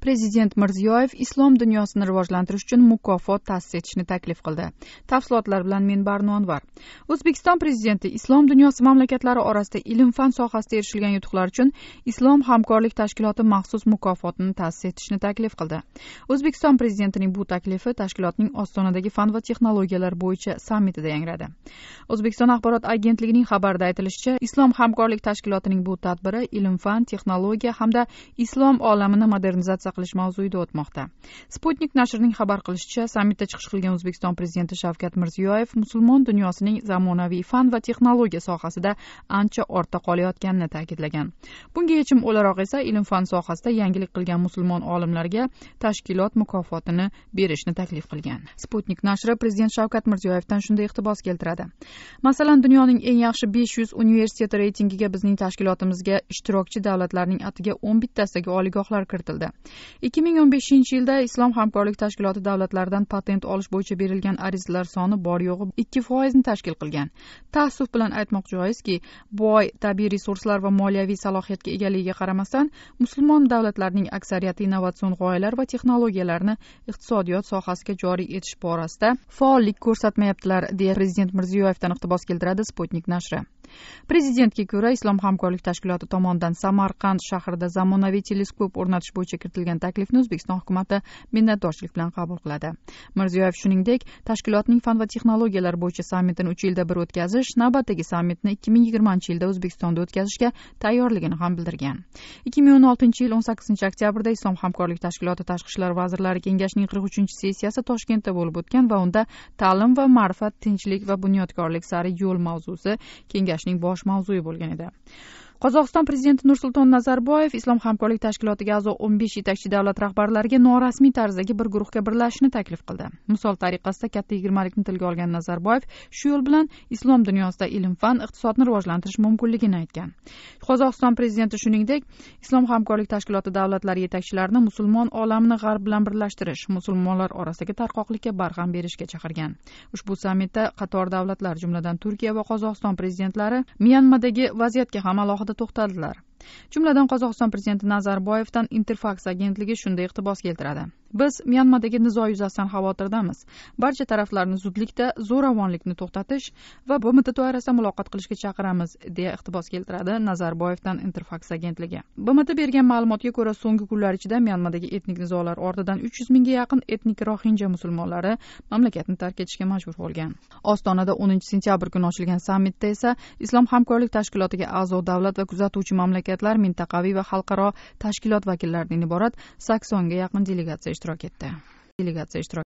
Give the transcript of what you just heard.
prezident mirziyoyev islom dunyosini rivojlantirish uchun mukofot ta'sis etishni taklif qildi tafsilotlar bilan men barno anvar o'zbekiston prezidenti islom dunyosi mamlakatlari orasida ilm fan sohasida erishilgan yutuqlar uchun islom hamkorlik tashkiloti maxsus mukofotini ta'sis etishni taklif qildi o'zbekiston prezidentining bu taklifi tashkilotning ostonadagi fan va texnologiyalar bo'yicha sammitida yangradi o'zbekiston axborot agentligining xabarida aytilishicha islom hamkorlik tashkilotining bu tadbiri ilm fan texnologiya hamda islom olamini modernizatsiya operatsiya qilish mavzuida o'tmoqda sputnik nashrining xabar qilishicha sammitda chiqish qilgan o'zbekiston prezidenti shavkat mirziyoyev musulmon dunyosining zamonaviy fan va texnologiya sohasida ancha ortda qolayotganini ta'kidlagan bunga yechim o'laroq esa ilm fan sohasida yangilik qilgan musulmon olimlarga tashkilot mukofotini berishni taklif qilgan sputnik nashri prezident shavkat mirziyoyevdan shunday iqtibos keltiradi masalan dunyoning eng yaxshi besh yuz universiteti reytingiga bizning tashkilotimizga ishtirokchi davlatlarning atiga o'n bittasidagi oliygohlar kiritildi ikki ming o'n beshinchi yilda islom hamkorlik tashkiloti davlatlaridan patent olish bo'yicha berilgan arizalar soni bor yo'g'i ikki foizni tashkil qilgan taassuf bilan aytmoq joizki boy tabiiy resurslar va moliyaviy salohiyatga egaligiga qaramasdan musulmon davlatlarning aksariyati innovatsion g'oyalar va texnologiyalarni iqtisodiyot sohasiga joriy etish borasida faollik ko'rsatmayaptilar deya prezident mirziyoyevdan iqtibos keltiradi sputnik nashri prezidentga ko'ra islom hamkorlik tashkiloti tomonidan samarqand shahrida zamonaviy teleskop o'rnatish bo'yicha kiritilgan taklifni o'zbekiston hukumati minnatdorchilik bilan qabul qiladi mirziyoyev shuningdek tashkilotning fan va texnologiyalar bo'yicha sammitini uch yilda bir o'tkazish navbatdagi sammitni ikki ming yigirmanchi yilda o'zbekistonda o'tkazishga tayyorligini ham bildirgan ikki ming o'n oltinchi yil o'n sakkizinchi oktyabrda islom hamkorlik tashkiloti tashqi ishlar vazirlari kengashining qirq uchinchi sessiyasi toshkentda bo'lib o'tgan va unda ta'lim va ma'rifat tinchlik va bunyodkorlik sari yo'l mavzusi kengash ishlashning bosh mavzui bo'lgan edi qozog'iston prezidenti nursulton nazarboyev islom hamkorlik tashkilotiga a'zo o'n besh yetakchi davlat rahbarlariga norasmiy tarzdagi bir guruhga birlashishni taklif qildi misol tariqasida katta yigirmalikni tilga olgan nazarboyev shu yo'l bilan islom dunyosida ilm fan iqtisodni rivojlantirish mumkinligini aytgan qozog'iston prezidenti shuningdek islom hamkorlik tashkiloti davlatlari yetakchilarini musulmon olamini g'arb bilan birlashtirish musulmonlar orasidagi tarqoqlikka barham berishga chaqirgan ushbu sammitda qator davlatlar jumladan turkiya va qozog'iston prezidentlari myanmadagi vaziyatga ham alohida haqida to'xtaldilar jumladan qozog'iston prezidenti nazarboyevdan interfaks agentligi shunday iqtibos keltiradi biz myanmadagi nizo yuzasidan xavotirdamiz barcha taraflarni zudlikda zo'ravonlikni to'xtatish va bmt doirasida muloqot qilishga chaqiramiz deya iqtibos keltiradi nazarboyevdan interfax agentligi bmt bergan ma'lumotga ko'ra so'nggi kunlar ichida myanmadagi etnik nizolar ortidan uch yuz mingga yaqin etnik rohinja musulmonlari mamlakatni tark etishga majbur bo'lgan ostonada o'ninchi sentyabr kuni ochilgan sammitda esa islom hamkorlik tashkilotiga a'zo davlat va kuzatuvchi mamlakatlar mintaqaviy va xalqaro tashkilot vakillaridan iborat saksonga yaqin delegatsiya ishtirok etdi delegatsiya ishtirok